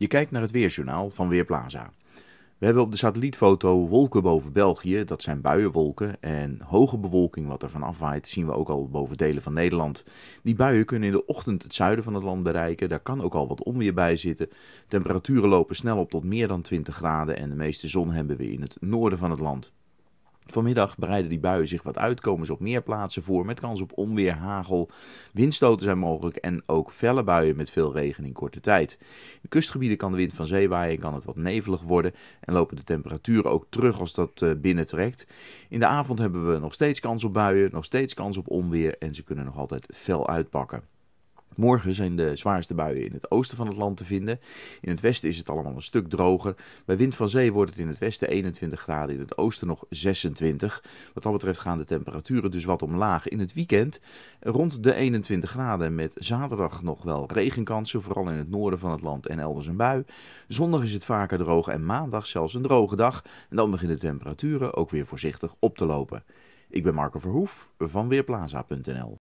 Je kijkt naar het weerjournaal van Weerplaza. We hebben op de satellietfoto wolken boven België, dat zijn buienwolken. En hoge bewolking wat er van afwaait zien we ook al boven delen van Nederland. Die buien kunnen in de ochtend het zuiden van het land bereiken, daar kan ook al wat onweer bij zitten. Temperaturen lopen snel op tot meer dan 20 graden en de meeste zon hebben we in het noorden van het land. Vanmiddag breiden die buien zich wat uit, komen ze op meer plaatsen voor met kans op onweer, hagel, windstoten zijn mogelijk en ook felle buien met veel regen in korte tijd. In kustgebieden kan de wind van zee waaien, kan het wat nevelig worden en lopen de temperaturen ook terug als dat eh, binnentrekt. In de avond hebben we nog steeds kans op buien, nog steeds kans op onweer en ze kunnen nog altijd fel uitpakken. Morgen zijn de zwaarste buien in het oosten van het land te vinden. In het westen is het allemaal een stuk droger. Bij wind van zee wordt het in het westen 21 graden, in het oosten nog 26. Wat dat betreft gaan de temperaturen dus wat omlaag. In het weekend rond de 21 graden met zaterdag nog wel regenkansen, vooral in het noorden van het land en elders een bui. Zondag is het vaker droog en maandag zelfs een droge dag. En dan beginnen de temperaturen ook weer voorzichtig op te lopen. Ik ben Marco Verhoef van Weerplaza.nl.